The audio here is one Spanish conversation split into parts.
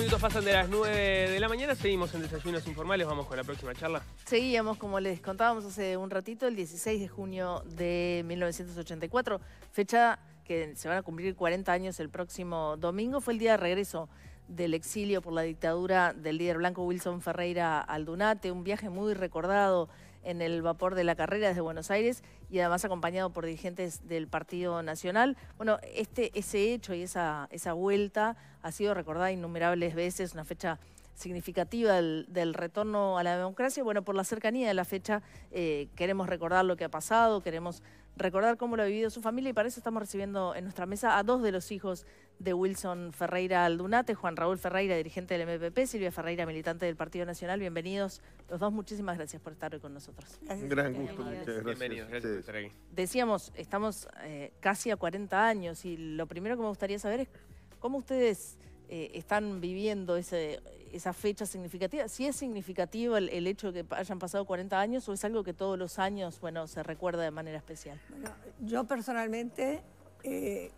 minutos pasan de las 9 de la mañana, seguimos en Desayunos Informales, vamos con la próxima charla. Seguíamos, como les contábamos hace un ratito, el 16 de junio de 1984, fecha que se van a cumplir 40 años el próximo domingo, fue el día de regreso del exilio por la dictadura del líder blanco Wilson Ferreira Aldunate, un viaje muy recordado en el vapor de la carrera desde Buenos Aires y además acompañado por dirigentes del Partido Nacional. Bueno, este, ese hecho y esa, esa vuelta ha sido recordada innumerables veces, una fecha significativa del, retorno a la democracia. Bueno, por la cercanía de la fecha eh, queremos recordar lo que ha pasado, queremos recordar cómo lo ha vivido su familia y para eso estamos recibiendo en nuestra mesa a dos de los hijos de Wilson Ferreira Aldunate, Juan Raúl Ferreira, dirigente del MPP, Silvia Ferreira, militante del Partido Nacional. Bienvenidos los dos, muchísimas gracias por estar hoy con nosotros. Un gran gusto, muchas gracias. Bienvenidos, estar aquí. Decíamos, estamos eh, casi a 40 años y lo primero que me gustaría saber es ¿Cómo ustedes eh, están viviendo ese, esa fecha significativa? ¿Si es significativo el, hecho de que hayan pasado 40 años o es algo que todos los años, bueno, se recuerda de manera especial? yo personalmente, eh,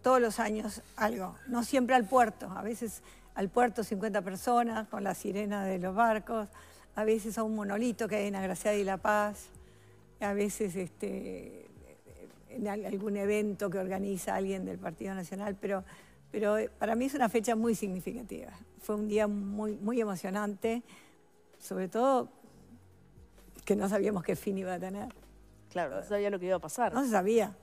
todos los años algo, no siempre al puerto, a veces al puerto 50 personas con la sirena de los barcos, a veces a un monolito que hay en Agraciada y La Paz, a veces este, en algún evento que organiza alguien del Partido Nacional, pero pero eh, para mí es una fecha muy significativa. Fue un día muy, muy emocionante, sobre todo que no sabíamos qué fin iba a tener. Claro, no sabía lo que iba a pasar. No se sabía.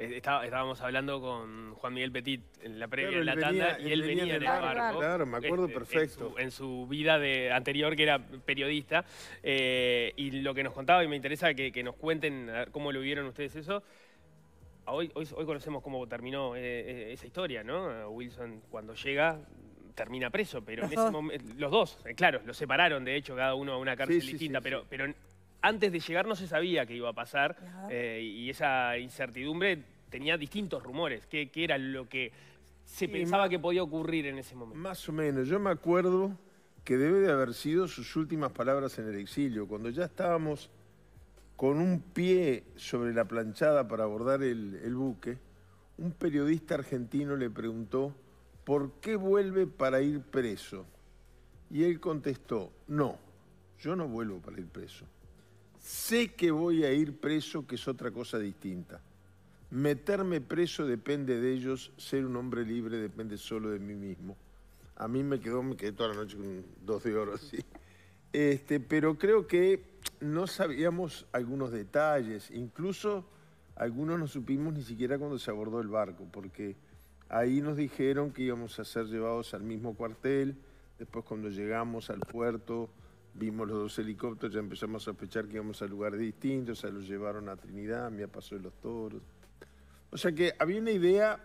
Mm. estábamos hablando con Juan Miguel Petit en la previa, la tanda, y él venía, de en Claro, me acuerdo eh, perfecto. En su, vida de, anterior, que era periodista, eh, y lo que nos contaba, y me interesa que, nos cuenten cómo lo vieron ustedes eso, Ah, hoy, conocemos cómo terminó eh, eh, esa historia, ¿no? Wilson cuando llega termina preso, pero en ese momento, eh, los dos, claro, los separaron de hecho cada uno a una cárcel distinta, pero, antes de llegar no se sabía qué iba a pasar y esa incertidumbre tenía distintos rumores, qué, era lo que se pensaba que podía ocurrir en ese momento. Más o menos, yo me acuerdo que debe de haber sido sus últimas palabras en el exilio, cuando ya estábamos con un pie sobre la planchada para abordar el, buque, un periodista argentino le preguntó por qué vuelve para ir preso. Y él contestó, no, yo no vuelvo para ir preso. Sé que voy a ir preso, que es otra cosa distinta. Meterme preso depende de ellos, ser un hombre libre depende solo de mí mismo. A mí me quedó, me quedé toda la noche con dos de oro así. Este, pero creo que no sabíamos algunos detalles, incluso algunos no supimos ni siquiera cuando se abordó el barco, porque ahí nos dijeron que íbamos a ser llevados al mismo cuartel, después cuando llegamos al puerto vimos los dos helicópteros, ya empezamos a sospechar que íbamos a lugares distintos, se los llevaron a Trinidad, me Paso de los toros. O sea que había una idea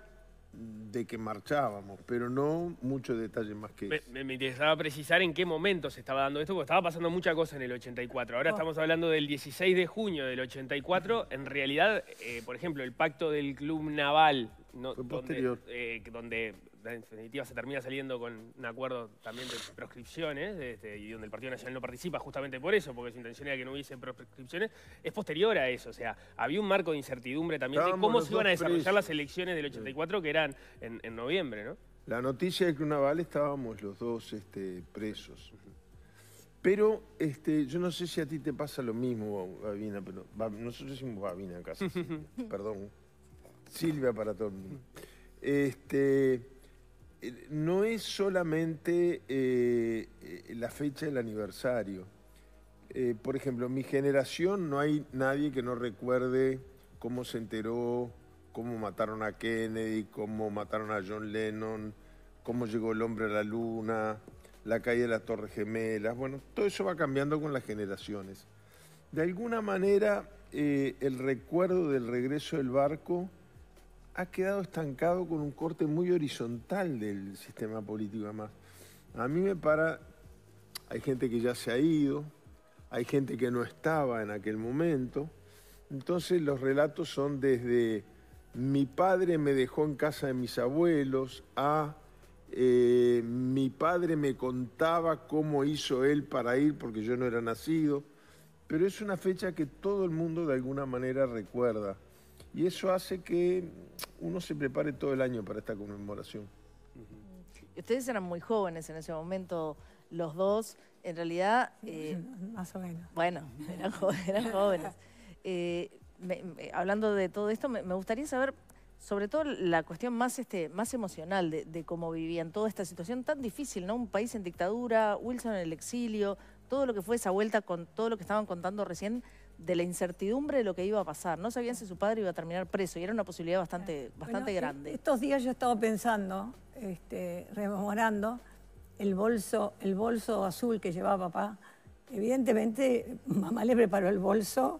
de que marchábamos, pero no muchos detalles más que eso. Me, interesaba precisar en qué momento se estaba dando esto, porque estaba pasando mucha cosa en el 84. Ahora oh. estamos hablando del 16 de junio del 84. En realidad, eh, por ejemplo, el pacto del Club Naval, posterior. Eh, donde en definitiva se termina saliendo con un acuerdo también de proscripciones, este, y donde el Partido Nacional no participa justamente por eso, porque su intención era que no hubiese proscripciones, es posterior a eso. O sea, había un marco de incertidumbre también de cómo se iban a desarrollar las elecciones del 84 que eran en, noviembre, ¿no? La noticia de Crunaval estábamos los dos este, presos. Pero este, yo no sé si a ti te pasa lo mismo, Babina, pero nosotros decimos Babina en casa, perdón. Silvia para todo Este, no es solamente eh, eh, la fecha del aniversario. Eh, por ejemplo, en mi generación no hay nadie que no recuerde cómo se enteró, cómo mataron a Kennedy, cómo mataron a John Lennon, cómo llegó el hombre a la luna, la caída de las Torres Gemelas. Bueno, todo eso va cambiando con las generaciones. De alguna manera, el recuerdo del regreso del barco ha quedado estancado con un corte muy horizontal del sistema político además. A mí me para, hay gente que ya se ha ido, hay gente que no estaba en aquel momento, entonces los relatos son desde mi padre me dejó en casa de mis abuelos a eh, mi padre me contaba cómo hizo él para ir porque yo no era nacido, pero es una fecha que todo el mundo de alguna manera recuerda y eso hace que uno se prepare todo el año para esta conmemoración. ustedes eran muy jóvenes en ese momento, los dos, en realidad... Eh, más o menos. Bueno, eran, jóvenes. Eh, hablando de todo esto, me, gustaría saber, sobre todo la cuestión más, este, más emocional de, de, cómo vivían toda esta situación tan difícil, ¿no? Un país en dictadura, Wilson en el exilio, todo lo que fue esa vuelta con todo lo que estaban contando recién, de la incertidumbre de lo que iba a pasar. No sabían si su padre iba a terminar preso y era una posibilidad bastante, bastante grande. Estos días yo estaba pensando, este, rememorando, el bolso, el bolso azul que llevaba papá. Evidentemente, mamá le preparó el bolso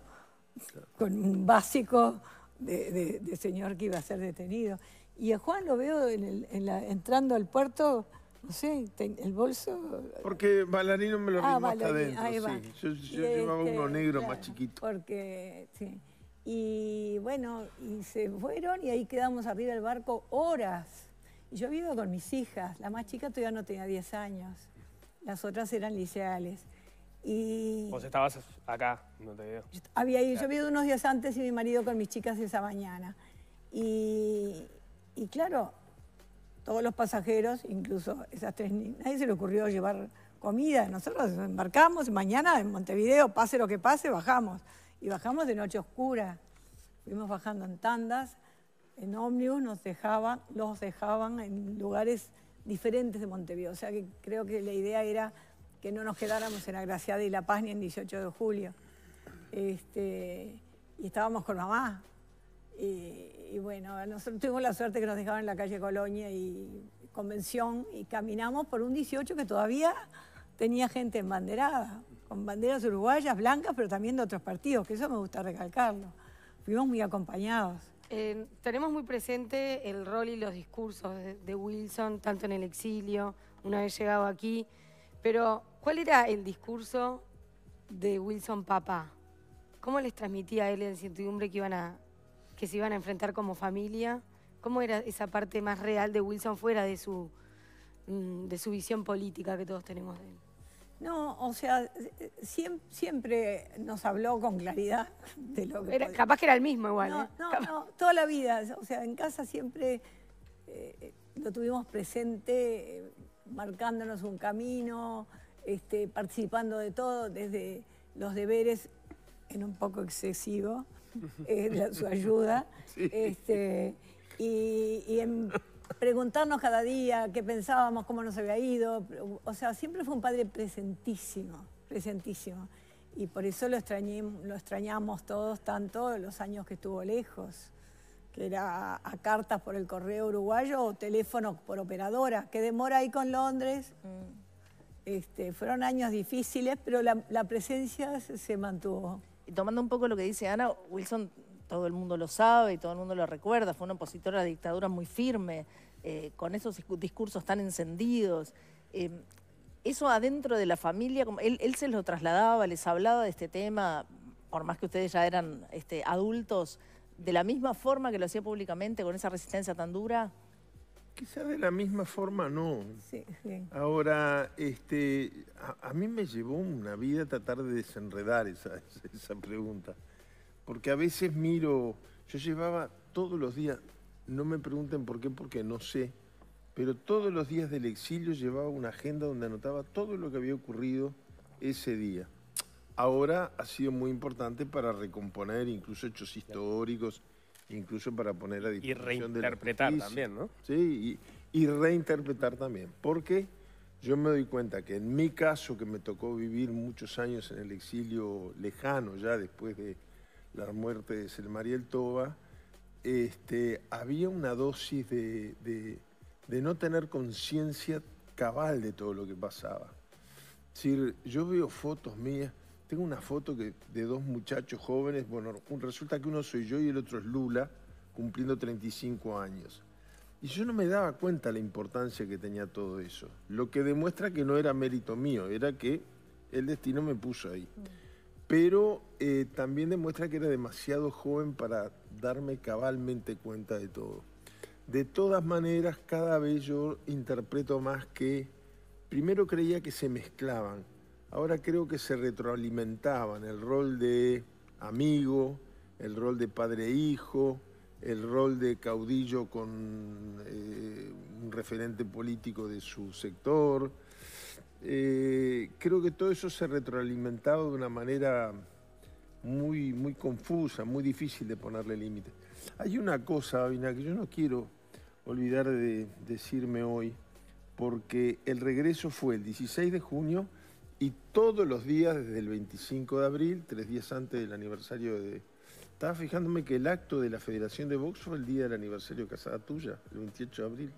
con un básico de, señor que iba a ser detenido. Y a Juan lo veo en la, entrando al puerto no sé, el bolso. Porque Balanino me lo ah, adentro, Sí. Yo, llevaba uno negro más chiquito. Porque, sí. Y bueno, y se fueron y ahí quedamos arriba del barco horas. Y yo vivo con mis hijas. La más chica todavía no tenía 10 años. Las otras eran liceales. Y... Vos estabas acá, no te veo. Yo había ido, yo había unos días antes y mi marido con mis chicas esa mañana. Y, y claro, todos los pasajeros, incluso esas tres Nadie se le ocurrió llevar comida. Nosotros embarcamos mañana en Montevideo, pase lo que pase, bajamos. Y bajamos de noche oscura. Fuimos bajando en tandas, en ómnibus, nos dejaban, los dejaban en lugares diferentes de Montevideo. O sea que creo que la idea era que no nos quedáramos en Agraciada y La Paz ni en 18 de julio. Este, y estábamos con mamá. Y, y bueno, nosotros tuvimos la suerte que nos dejaban en la calle Colonia y Convención y caminamos por un 18 que todavía tenía gente embanderada, con banderas uruguayas, blancas, pero también de otros partidos, que eso me gusta recalcarlo. Fuimos muy acompañados. Eh, tenemos muy presente el rol y los discursos de, Wilson, tanto en el exilio, una vez llegado aquí, pero ¿cuál era el discurso de Wilson papá? ¿Cómo les transmitía a él la incertidumbre que iban a, que se iban a enfrentar como familia. ¿Cómo era esa parte más real de Wilson fuera de su, mm, de su visión política que todos tenemos de él? No, o sea, siempre, nos habló con claridad de lo que... Era, capaz que era el mismo igual. No, ¿eh? no, toda la vida. O sea, en casa siempre eh, lo tuvimos presente, eh, marcándonos un camino, este, participando de todo, desde los deberes en un poco excesivo, eh, su ayuda. Este, y, en preguntarnos cada día qué pensábamos, cómo nos había ido. O sea, siempre fue un padre presentísimo, presentísimo. Y por eso lo, lo extrañamos todos tanto los años que estuvo lejos, que era a cartas por el correo uruguayo o teléfono por operadora, que demora ahí con Londres. Mm. Este, fueron años difíciles, pero la, presencia se mantuvo tomando un poco lo que dice Ana, Wilson todo el mundo lo sabe, y todo el mundo lo recuerda, fue una opositora a la dictadura muy firme, eh, con esos discursos tan encendidos. Em, eso adentro de la familia, él, se lo trasladaba, les hablaba de este tema, por más que ustedes ya eran este, adultos, de la misma forma que lo hacía públicamente, con esa resistencia tan dura. Quizás de la misma forma no. Sí, Ahora, este, a, mí me llevó una vida tratar de desenredar esa, esa pregunta. Porque a veces miro, yo llevaba todos los días, no me pregunten por qué, porque no sé, pero todos los días del exilio llevaba una agenda donde anotaba todo lo que había ocurrido ese día. Ahora ha sido muy importante para recomponer incluso hechos históricos incluso para poner a disposición Y reinterpretar también, ¿no? Sí, y, reinterpretar también. Porque yo me doy cuenta que en mi caso, que me tocó vivir muchos años en el exilio lejano, ya después de la muerte de Selmariel Toba, este, había una dosis de, de no tener conciencia cabal de todo lo que pasaba. Es decir, yo veo fotos mías tengo una foto que, de dos muchachos jóvenes, bueno, resulta que uno soy yo y el otro es Lula, cumpliendo 35 años. Y yo no me daba cuenta la importancia que tenía todo eso, lo que demuestra que no era mérito mío, era que el destino me puso ahí. Mm. Pero eh, también demuestra que era demasiado joven para darme cabalmente cuenta de todo. De todas maneras, cada vez yo interpreto más que primero creía que se mezclaban, ahora creo que se retroalimentaban el rol de amigo, el rol de padre-hijo, e el rol de caudillo con eh, un referente político de su sector. Eh, creo que todo eso se retroalimentaba de una manera muy, muy confusa, muy difícil de ponerle límite. Hay una cosa, Abina, que yo no quiero olvidar de decirme hoy, porque el regreso fue el 16 de junio y todos los días desde el 25 de abril, tres días antes del aniversario de... Estaba fijándome que el acto de la Federación de Box fue el día del aniversario casada tuya, el 28 de abril.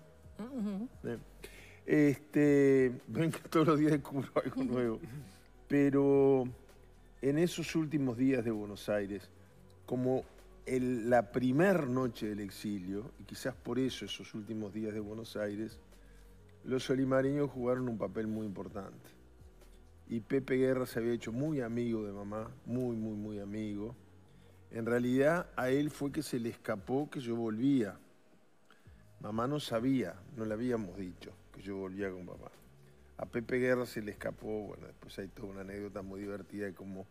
este, ven que todos los días descubro algo nuevo. Pero en esos últimos días de Buenos Aires, como la primer noche del exilio, y quizás por eso esos últimos días de Buenos Aires, los olimareños jugaron un papel muy importante y Pepe Guerra se había hecho muy amigo de mamá, muy, muy, muy amigo. En realidad a él fue que se le escapó que yo volvía. Mamá no sabía, no le habíamos dicho que yo volvía con papá. A Pepe Guerra se le escapó, bueno, después hay toda una anécdota muy divertida de cómo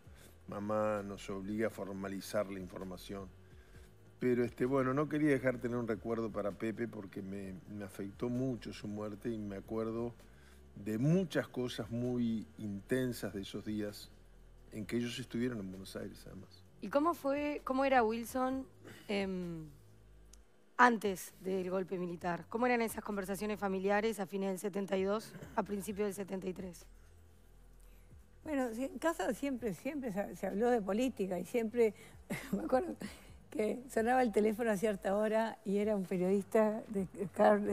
mamá nos obliga a formalizar la información. Pero este, bueno, no quería dejar tener un recuerdo para Pepe porque me, me afectó mucho su muerte y me acuerdo de muchas cosas muy intensas de esos días en que ellos estuvieron en Buenos Aires, además. ¿Y cómo fue, cómo era Wilson em, antes del golpe militar? ¿Cómo eran esas conversaciones familiares a fines del 72, a principios del 73? Bueno, en casa siempre, siempre se habló de política y siempre, me acuerdo, que sonaba el teléfono a cierta hora y era un periodista de,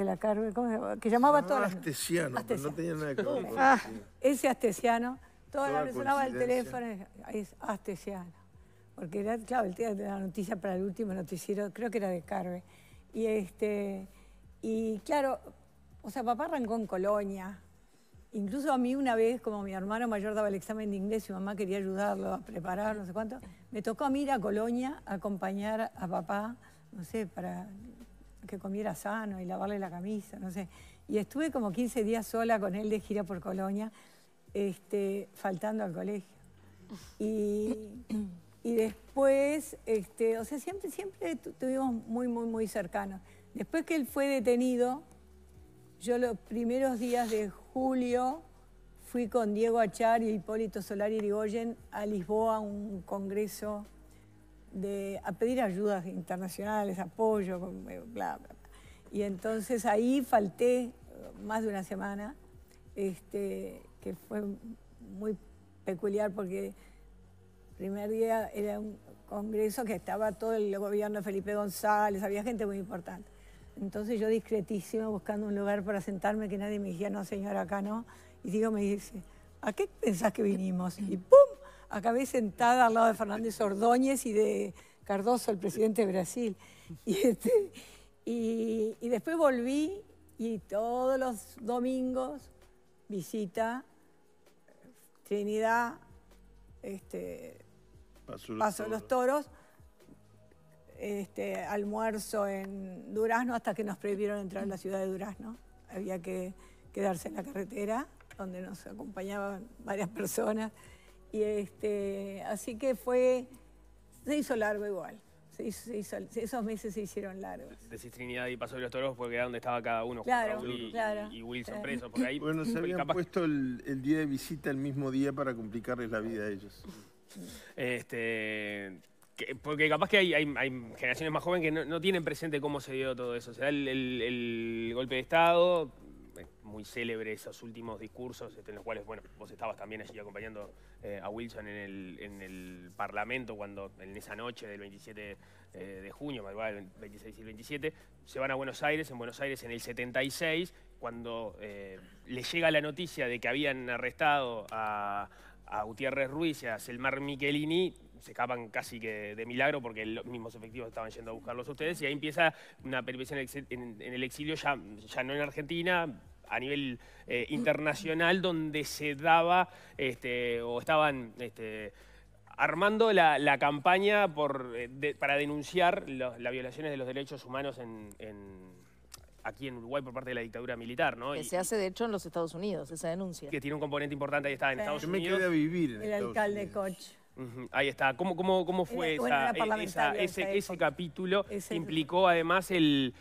la carve Que llamaba a ah, Astesiano, pero no tenía nada que ver ah, Ese astesiano, todo sonaba el teléfono, es astesiano. Porque era, claro, el día de la noticia para el último noticiero, creo que era de Carve. Y este, y claro, o sea, papá arrancó en Colonia, Incluso a mí una vez, como mi hermano mayor daba el examen de inglés y mamá quería ayudarlo a preparar, no sé cuánto, me tocó a mí ir a Colonia a acompañar a papá, no sé, para que comiera sano y lavarle la camisa, no sé. Y estuve como 15 días sola con él de gira por Colonia, este, faltando al colegio. Y, y después, este, o sea, siempre, siempre estuvimos muy, muy, muy cercanos. Después que él fue detenido, yo los primeros días de julio fui con Diego Achar y Hipólito Solari rigoyen a Lisboa a un congreso de, a pedir ayudas internacionales, apoyo, bla, bla, bla. Y entonces ahí falté más de una semana, este, que fue muy peculiar porque el primer día era un congreso que estaba todo el gobierno de Felipe González, había gente muy importante. Entonces yo discretísima, buscando un lugar para sentarme, que nadie me dijera, no señora, acá no. Y digo, me dice, ¿a qué pensás que vinimos? Y ¡pum! Acabé sentada al lado de Fernández Ordóñez y de Cardoso, el presidente de Brasil. Y, este, después volví y todos los domingos visita Trinidad, este, Paso los toros este, almuerzo en Durazno hasta que nos prohibieron entrar a la ciudad de Durazno. Había que quedarse en la carretera, donde nos acompañaban varias personas. Y este, así que fue, se hizo largo igual. esos meses se hicieron largos. Decís Trinidad y Paso de los Toros porque era donde estaba cada uno. Claro, y, claro. Y Wilson preso. Porque ahí, bueno, se habían puesto el, el, día de visita el mismo día para complicarles la vida a ellos. Este, porque capaz que hay, hay, generaciones más jóvenes que no, tienen presente cómo se dio todo eso. O sea, el, golpe de Estado, muy célebre esos últimos discursos este, en los cuales, bueno, vos estabas también allí acompañando eh, a Wilson en el, Parlamento cuando en esa noche del 27 eh, de junio, el 26 y el 27, se van a Buenos Aires, en Buenos Aires en el 76, cuando eh, le llega la noticia de que habían arrestado a, a Gutiérrez Ruiz y a Selmar Michelini, se escapan casi que de milagro porque los mismos efectivos estaban yendo a buscarlos ustedes y ahí empieza una peripecia en el exilio, ya, ya no en Argentina, a nivel eh, internacional donde se daba este, o estaban este, armando la, campaña por, eh, para denunciar las violaciones de los derechos humanos en, aquí en Uruguay por parte de la dictadura militar, ¿no? Que se hace, de hecho, en los Estados Unidos, esa denuncia. Que tiene un componente importante, ahí está, en Estados Unidos. me quedé vivir El alcalde Unidos. Koch. Ahí está. ¿Cómo, cómo, cómo fue esa, ese, ese, capítulo? Implicó además el,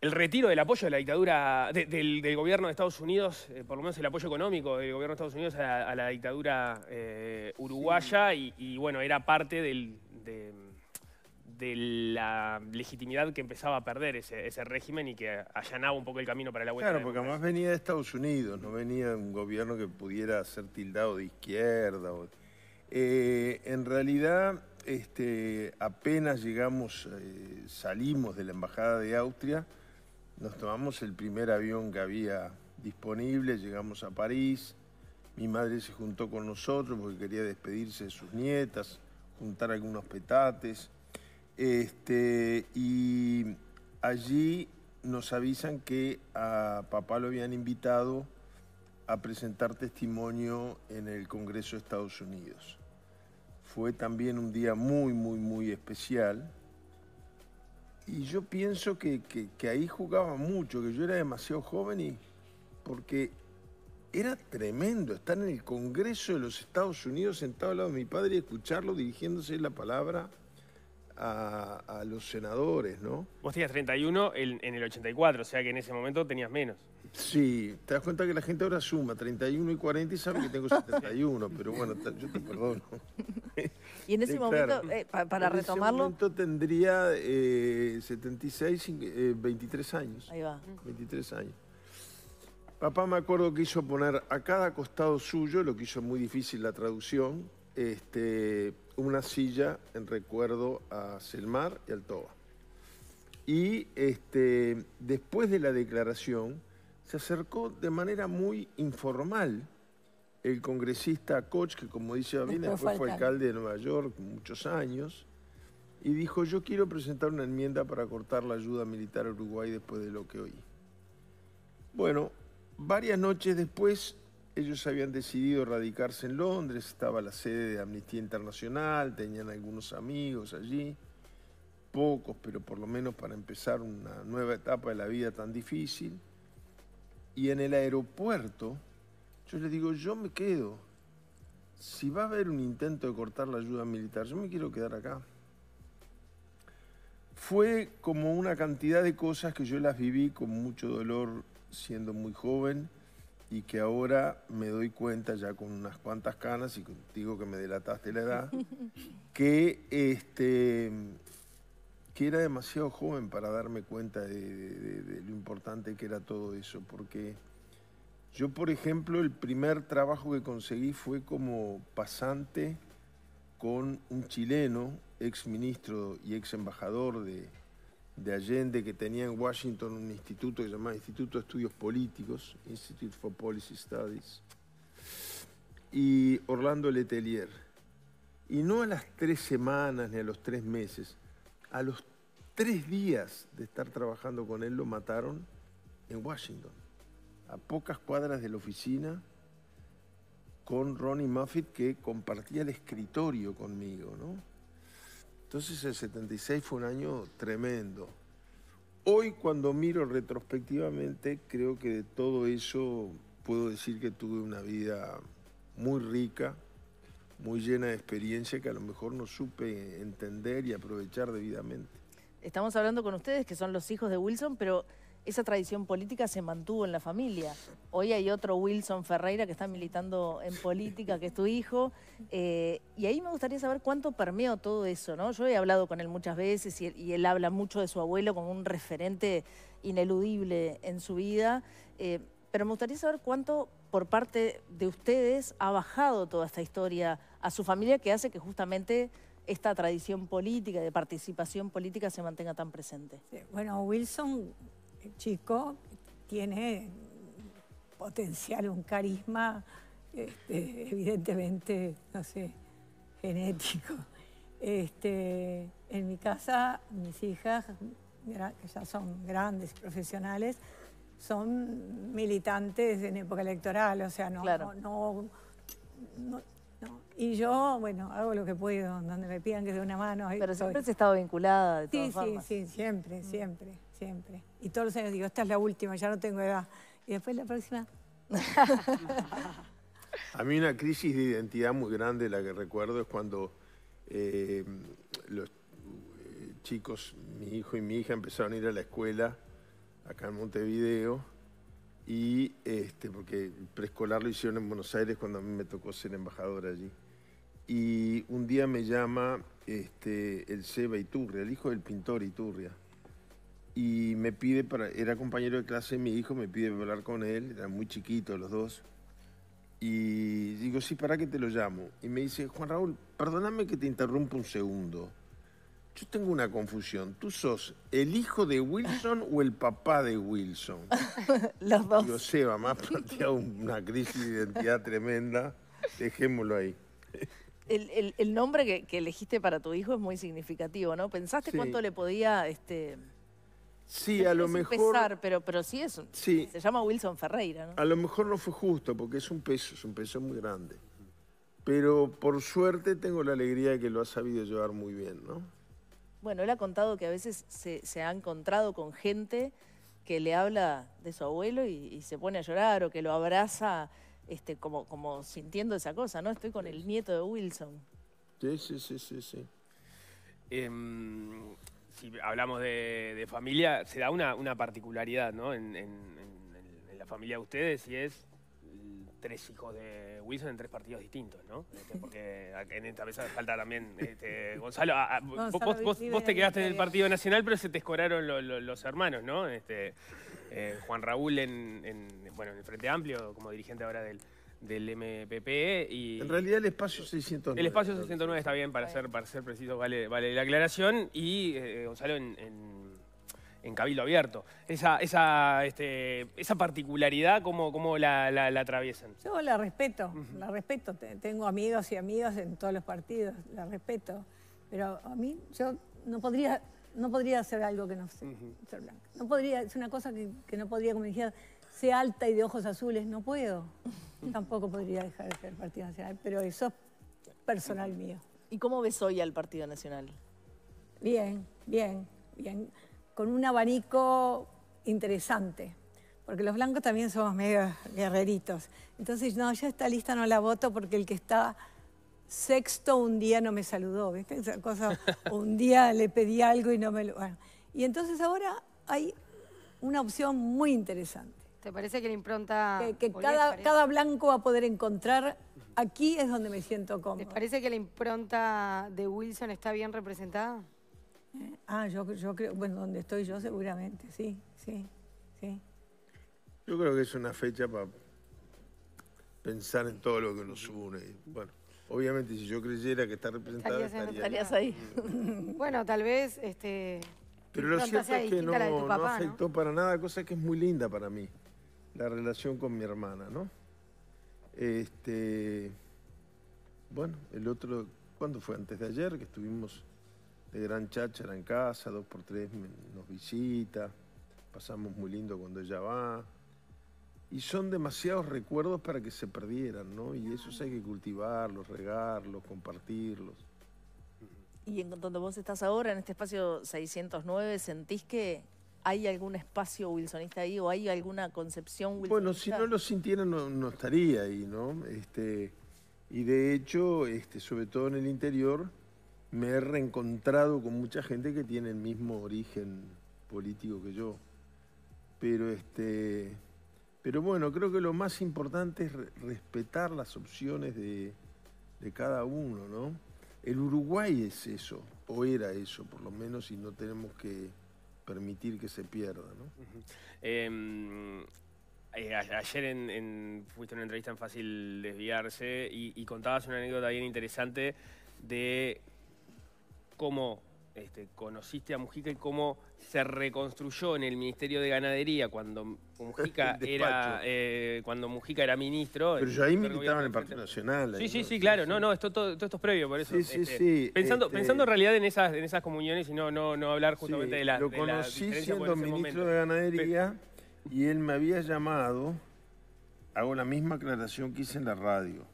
el retiro del apoyo de la dictadura, del, gobierno de Estados Unidos, eh, por lo menos el apoyo económico del gobierno de Estados Unidos a, la dictadura eh, uruguaya y, bueno, era parte del, de, la legitimidad que empezaba a perder ese, ese, régimen y que allanaba un poco el camino para la vuelta. Claro, porque además venía de Estados Unidos, no venía un gobierno que pudiera ser tildado de izquierda o... Eh, en realidad, este, apenas llegamos, eh, salimos de la Embajada de Austria, nos tomamos el primer avión que había disponible, llegamos a París, mi madre se juntó con nosotros porque quería despedirse de sus nietas, juntar algunos petates, este, y allí nos avisan que a papá lo habían invitado a presentar testimonio en el Congreso de Estados Unidos. Fue también un día muy, muy, muy especial. Y yo pienso que, ahí jugaba mucho, que yo era demasiado joven y porque era tremendo estar en el Congreso de los Estados Unidos sentado al lado de mi padre y escucharlo dirigiéndose la palabra a, los senadores, ¿no? Vos tenías 31 en, el 84, o sea que en ese momento tenías menos. Sí, te das cuenta que la gente ahora suma 31 y 40 y sabe que tengo 71, pero bueno, yo te perdono. Y en ese momento, eh, para retomarlo... En ese momento tendría eh, 76, 23 eh, años. Ahí va. 23 años. Papá me acuerdo que hizo poner a cada costado suyo, lo que hizo muy difícil la traducción, este, una silla en recuerdo a Selmar y al Toba. Y este, después de la declaración se acercó de manera muy informal el congresista Koch, que como dice Babina, después, fue alcalde de Nueva York muchos años, y dijo, yo quiero presentar una enmienda para cortar la ayuda militar a Uruguay después de lo que oí. Bueno, varias noches después ellos habían decidido radicarse en Londres, estaba la sede de Amnistía Internacional, tenían algunos amigos allí, pocos, pero por lo menos para empezar una nueva etapa de la vida tan difícil. Y en el aeropuerto, yo le digo, yo me quedo. Si va a haber un intento de cortar la ayuda militar, yo me quiero quedar acá. Fue como una cantidad de cosas que yo las viví con mucho dolor siendo muy joven y que ahora me doy cuenta ya con unas cuantas canas y contigo que me delataste la edad, que este, que era demasiado joven para darme cuenta de, lo importante que era todo eso, porque yo, por ejemplo, el primer trabajo que conseguí fue como pasante con un chileno, ex ministro y ex embajador de, de Allende, que tenía en Washington un instituto que se llamaba Instituto de Estudios Políticos, Institute for Policy Studies, y Orlando Letelier. Y no a las tres semanas ni a los tres meses, a los tres días de estar trabajando con él lo mataron en Washington, a pocas cuadras de la oficina, con Ronnie Maffitt que compartía el escritorio conmigo. ¿no? Entonces el 76 fue un año tremendo. Hoy cuando miro retrospectivamente, creo que de todo eso puedo decir que tuve una vida muy rica, muy llena de experiencia que a lo mejor no supe entender y aprovechar debidamente. Estamos hablando con ustedes, que son los hijos de Wilson, pero esa tradición política se mantuvo en la familia. Hoy hay otro Wilson Ferreira que está militando en política, que es tu hijo. Eh, y ahí me gustaría saber cuánto permeó todo eso, ¿no? Yo he hablado con él muchas veces y él, habla mucho de su abuelo como un referente ineludible en su vida. Eh, pero me gustaría saber cuánto por parte de ustedes ha bajado toda esta historia a su familia que hace que justamente esta tradición política, de participación política, se mantenga tan presente. Bueno, Wilson, eh, chico, tiene potencial, un carisma este, evidentemente, no sé, genético. Este, en mi casa, mis hijas, que ya son grandes profesionales, son militantes en época electoral, o sea, no y yo, bueno, hago lo que puedo, donde me pidan que dé una mano. Pero siempre has estado vinculada, de todas sí, Sí, sí, siempre, mm. siempre, siempre. Y todos los años digo, esta es la última, ya no tengo edad. Y después la próxima. A mí una crisis de identidad muy grande, la que recuerdo, es cuando eh, los eh, chicos, mi hijo y mi hija, empezaron a ir a la escuela acá en Montevideo y este, porque preescolar lo hicieron en Buenos Aires cuando a mí me tocó ser embajador allí y un día me llama este, el Seba Iturria, el hijo del pintor Iturria. Y me pide para, era compañero de clase mi hijo, me pide hablar con él, eran muy chiquitos los dos. Y digo, sí, ¿para qué te lo llamo? Y me dice, Juan Raúl, perdóname que te interrumpa un segundo. Yo tengo una confusión. ¿Tú sos el hijo de Wilson o el papá de Wilson? los dos. Digo, Seba, me ha planteado una crisis de identidad tremenda. Dejémoslo ahí. El, nombre que, elegiste para tu hijo es muy significativo, ¿no? ¿Pensaste cuánto le podía... Este, Sí, a lo mejor... Pesar, pero, pero sí es... sí. Se llama Wilson Ferreira, ¿no? A lo mejor no fue justo, porque es un peso, es un peso muy grande. Pero por suerte tengo la alegría de que lo ha sabido llevar muy bien, ¿no? Bueno, él ha contado que a veces se, ha encontrado con gente que le habla de su abuelo y se pone a llorar o que lo abraza este, como, sintiendo esa cosa, ¿no? Estoy con el nieto de Wilson. Sí, sí, sí, sí, em, si hablamos de, familia, se da una, particularidad, ¿no? en, la familia de ustedes y es tres hijos de Wilson en tres partidos distintos, ¿no? Este, porque en esta mesa falta también este, ah, ah, Gonzalo. vos, te quedaste en el partido nacional, pero se te escoraron los hermanos, ¿no? Este, eh, Juan Raúl en, bueno, en el Frente Amplio, como dirigente ahora del, del MPP. Y en realidad el espacio 609. El espacio 609 está bien, para ser, para ser preciso, vale, vale la aclaración. Y eh, Gonzalo en en Cabildo Abierto. Esa, esa este, particularidad, ¿cómo, la, atraviesan? Yo la respeto, la respeto. Tengo amigos y amigas en todos los partidos, la respeto. Pero a mí, yo no podría, no podría hacer algo que no sé, No podría, es una cosa que, no podría, como dijera, ser alta y de ojos azules, no puedo. Tampoco podría dejar de ser Partido Nacional, pero eso es personal mío. ¿Y cómo ves hoy al Partido Nacional? Bien, bien, bien con un abanico interesante, porque los blancos también somos medio guerreritos. Entonces, no, ya esta lista no la voto porque el que está sexto un día no me saludó, ¿viste? Esa cosa, un día le pedí algo y no me lo... Bueno. Y entonces ahora hay una opción muy interesante. ¿Te parece que la impronta... Que, cada, cada, blanco va a poder encontrar, aquí es donde me siento cómoda. ¿Te parece que la impronta de Wilson está bien representada? ah, yo, yo creo, bueno, donde estoy yo seguramente, sí, sí, sí. Yo creo que es una fecha para pensar en todo lo que nos une. Bueno, obviamente si yo creyera que está representada estarías, bueno, tal vez... este Pero lo cierto es que no, afectó para nada, cosa que es muy linda para mí, la relación con mi hermana, ¿no? Este, bueno, el otro, ¿cuándo fue? Antes de ayer, que estuvimos de gran cháchara en casa, dos por tres nos visita, pasamos muy lindo cuando ella va. Y son demasiados recuerdos para que se perdieran, ¿no? Y esos hay que cultivarlos, regarlos, compartirlos. Y en donde vos estás ahora, en este espacio 609, ¿sentís que hay algún espacio wilsonista ahí o hay alguna concepción wilsonista? Bueno, si no lo sintiera no, estaría ahí, ¿no? Este, y de hecho, este, sobre todo en el interior, me he reencontrado con mucha gente que tiene el mismo origen político que yo. Pero, este, pero bueno, creo que lo más importante es respetar las opciones de, cada uno, ¿no? El Uruguay es eso, o era eso, por lo menos, y no tenemos que permitir que se pierda, ¿no? Em, eh, ayer en, fuiste en una entrevista en Fácil Desviarse y contabas una anécdota bien interesante de cómo este, conociste a Mujica y cómo se reconstruyó en el Ministerio de Ganadería cuando Mujica era eh, cuando Mujica era ministro. Pero yo ahí militaba en el Partido Nacional. Sí, sí, sí, claro. no, no, esto, todo, esto es previo, por eso. Sí, sí, este, sí. Pensando, este, pensando en realidad en esas, en esas comuniones y no, no, no hablar justamente de la. Lo conocí siendo ministro de Ganadería y él me había llamado. Hago la misma aclaración que hice en la radio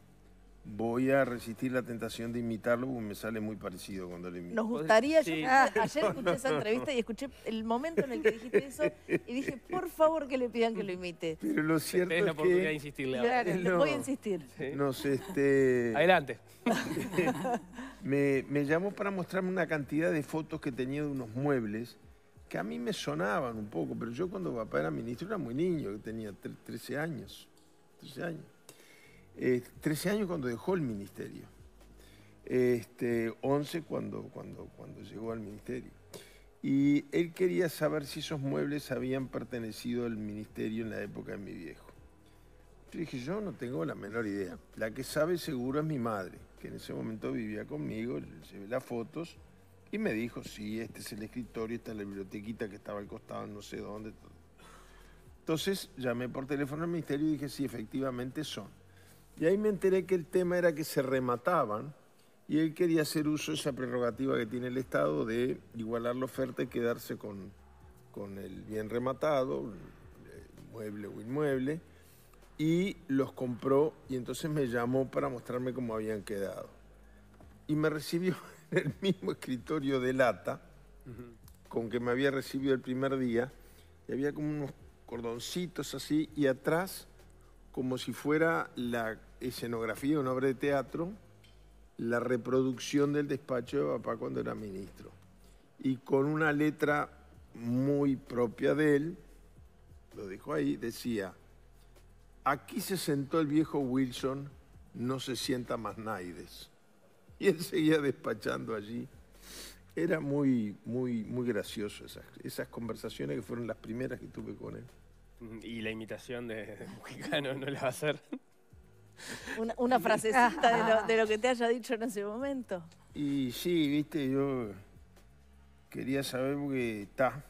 voy a resistir la tentación de imitarlo porque me sale muy parecido cuando le imito. Nos gustaría, yo ayer escuché esa entrevista y escuché el momento en el que dijiste eso y dije, por favor que le pidan que lo imite. Pero lo cierto es, de insistirle ahora. Claro, voy a insistir. este... Adelante. me, me llamó para mostrarme una cantidad de fotos que tenía de unos muebles que a mí me sonaban un poco, pero yo cuando papá era ministro era muy niño, tenía 13 años, 13 años. 13 este, años cuando dejó el ministerio, este, 11 cuando, cuando, cuando llegó al ministerio. Y él quería saber si esos muebles habían pertenecido al ministerio en la época de mi viejo. Yo dije, yo no tengo la menor idea. La que sabe seguro es mi madre, que en ese momento vivía conmigo, le llevé las fotos y me dijo, sí, este es el escritorio, esta es la bibliotequita que estaba al costado, no sé dónde. Entonces llamé por teléfono al ministerio y dije, sí, efectivamente son. Y ahí me enteré que el tema era que se remataban y él quería hacer uso de esa prerrogativa que tiene el Estado de igualar la oferta y quedarse con, con el bien rematado, mueble o inmueble, y los compró y entonces me llamó para mostrarme cómo habían quedado. Y me recibió en el mismo escritorio de lata con que me había recibido el primer día y había como unos cordoncitos así y atrás como si fuera la escenografía un una obra de teatro, la reproducción del despacho de papá cuando era ministro. Y con una letra muy propia de él, lo dijo ahí, decía, aquí se sentó el viejo Wilson, no se sienta más Naides. Y él seguía despachando allí. Era muy, muy, muy gracioso esas, conversaciones que fueron las primeras que tuve con él. Y la imitación de mexicano no la va a hacer una, frasecita de lo, que te haya dicho en ese momento. Y sí, viste, yo quería saber porque está.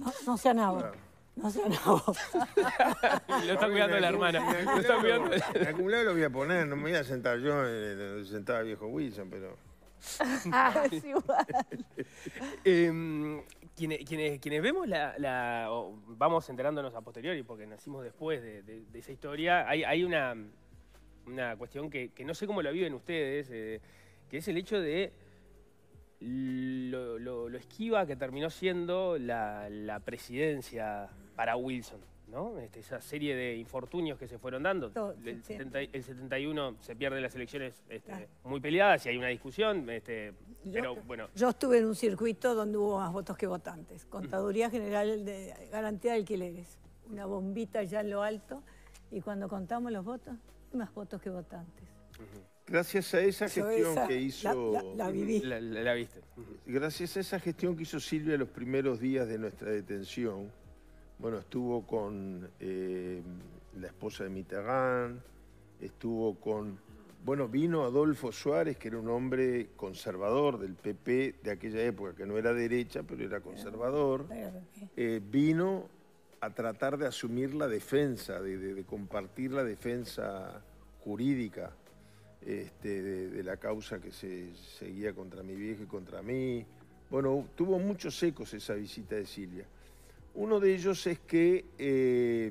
No, no sea nada Claro. No sea vos. lo está cuidando la hermana. Lo está cuidando. lo voy a poner, no me voy a sentar yo, eh, sentaba viejo Wilson, pero. Ah, es igual. Em, quienes, vemos la, vamos enterándonos a posteriori porque nacimos después de, de esa historia, hay, hay una una cuestión que, no sé cómo la viven ustedes, eh, que es el hecho de lo, esquiva que terminó siendo la, presidencia para Wilson. ¿no? Este, esa serie de infortunios que se fueron dando. el, 71 se pierden las elecciones este, muy peleadas y hay una discusión. Este, pero, bueno. yo estuve en un circuito donde hubo más votos que votantes. Contaduría General de Garantía de Alquileres. Una bombita ya en lo alto. Y cuando contamos los votos, más votos que votantes. Gracias a esa gestión que hizo... La, la, viste. Gracias a esa gestión que hizo Silvia los primeros días de nuestra detención, bueno, estuvo con eh, la esposa de Mitterrand, estuvo con... Bueno, vino Adolfo Suárez, que era un hombre conservador del PP de aquella época, que no era derecha, pero era conservador. Eh, vino a tratar de asumir la defensa, de, compartir la defensa jurídica este, de, la causa que se seguía contra mi vieja y contra mí. Bueno, tuvo muchos ecos esa visita de Silvia. Uno de ellos es que eh,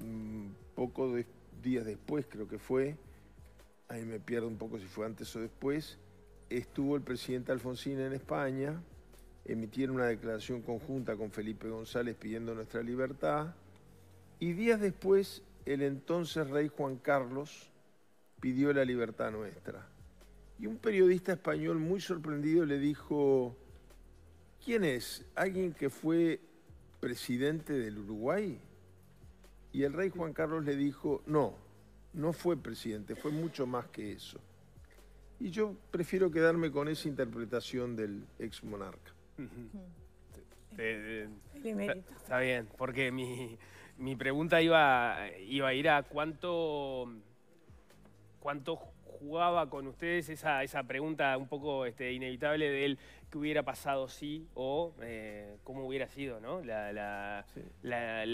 mm, pocos días después, creo que fue, ahí me pierdo un poco si fue antes o después, estuvo el presidente Alfonsín en España emitieron una declaración conjunta con Felipe González pidiendo nuestra libertad y días después el entonces rey Juan Carlos pidió la libertad nuestra. Y un periodista español muy sorprendido le dijo, ¿quién es? ¿Alguien que fue presidente del Uruguay? Y el rey Juan Carlos le dijo, no, no fue presidente, fue mucho más que eso. Y yo prefiero quedarme con esa interpretación del ex monarca está bien, porque mi, mi, pregunta iba, iba a ir a cuánto, cuánto jugaba con ustedes esa, esa pregunta un poco este, inevitable de él, qué hubiera pasado si o eh, cómo hubiera sido la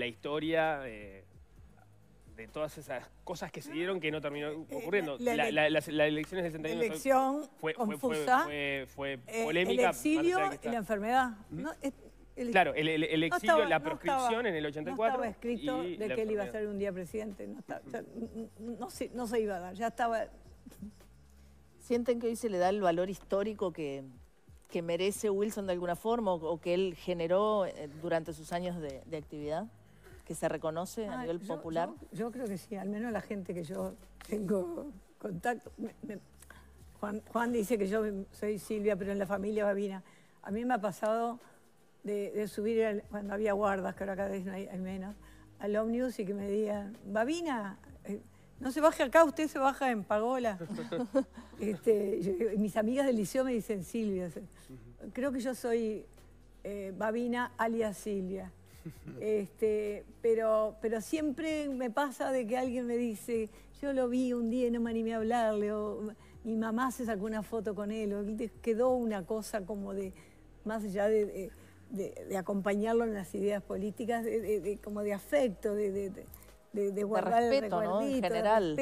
historia eh, de todas esas cosas que se dieron que no terminó eh, ocurriendo. La, la, las, elecciones del elección fue, confusa, fue, eh, polémica. El exilio y la enfermedad. ¿Mm? claro, el, exilio, la proscripción en el 84. No estaba escrito de que él iba a ser un día presidente. No, se, iba a dar, ya estaba... ¿Sienten que hoy se le da el valor histórico que, que merece Wilson de alguna forma o, que él generó eh, durante sus años de actividad? que se reconoce a ah, nivel popular? Yo, creo que sí, al menos la gente que yo tengo contacto. Juan, dice que yo soy Silvia, pero en la familia Babina. A mí me ha pasado de, subir, cuando había guardas, que ahora cada vez no hay, menos, al Omnius y que me digan, Babina, eh, no se baje acá, usted se baja en Pagola. Este, mis amigas del liceo me dicen Silvia. Creo que yo soy Babina eh, alias Silvia. Este, pero, pero siempre me pasa de que alguien me dice, yo lo vi un día y no me animé a hablarle, o mi mamá se sacó una foto con él, o quedó una cosa como de, más allá de, acompañarlo en las ideas políticas, como de afecto, de... guardar respeto, ¿no? en general.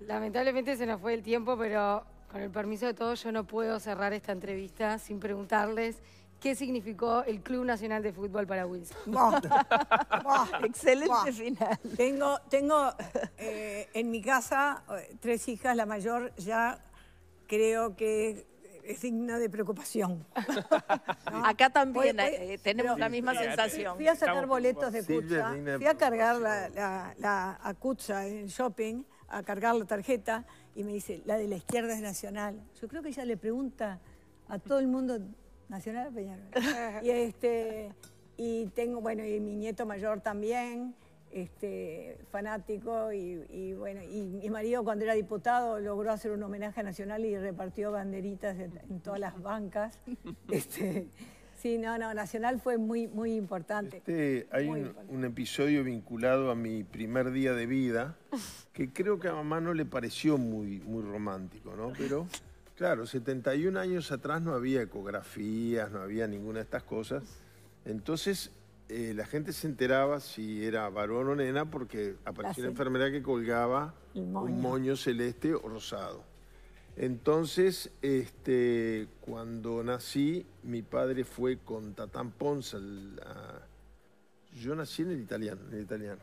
Lamentablemente se nos fue el tiempo, pero con el permiso de todos yo no puedo cerrar esta entrevista sin preguntarles ¿Qué significó el Club Nacional de Fútbol para Wilson? Excelente final. Tengo, tengo eh, en mi casa eh, tres hijas, la mayor ya creo que es signo de preocupación. Acá también eh, tenemos la misma sensación. Fui a sacar boletos de Kutsa, fui a cargar a Kutsa en shopping, a cargar la tarjeta, y me dice, la de la izquierda es nacional. Yo creo que ella le pregunta a todo el mundo Nacional Peñarol. y, este, y tengo, bueno, y mi nieto mayor también, este, fanático, y, bueno, y mi marido cuando era diputado logró hacer un homenaje nacional y repartió banderitas en, todas las bancas. Este, sí, no, no, Nacional fue muy, muy importante. Este, hay un, episodio vinculado a mi primer día de vida que creo que a mamá no le pareció muy, muy romántico, ¿no? Pero Claro, 71 años atrás no había ecografías, no había ninguna de estas cosas. Entonces, eh, la gente se enteraba si era varón o nena porque aparecía una enfermedad que colgaba un moño celeste o rosado. Entonces, este, cuando nací, mi padre fue con Tatán Ponza. Yo nací en el italiano, en el italiano.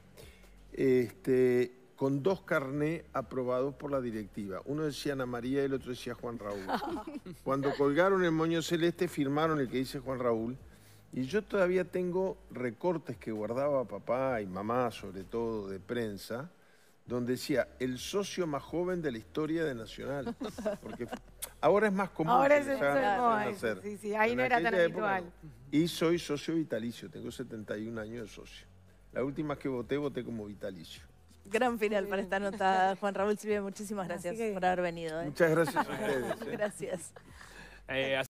Este, con dos carnés aprobados por la directiva. Uno decía Ana María y el otro decía Juan Raúl. Cuando colgaron el moño celeste, firmaron el que dice Juan Raúl. Y yo todavía tengo recortes que guardaba papá y mamá, sobre todo de prensa, donde decía el socio más joven de la historia de Nacional. Porque ahora es más común. Ahora es Sí, sí, ahí no era tan habitual. Y soy socio vitalicio, tengo 71 años de socio. La última que voté, voté como vitalicio. Gran final para esta nota, Juan Raúl Silvia. Muchísimas gracias por haber venido. ¿eh? Muchas gracias a ustedes. ¿eh? Gracias. Eh,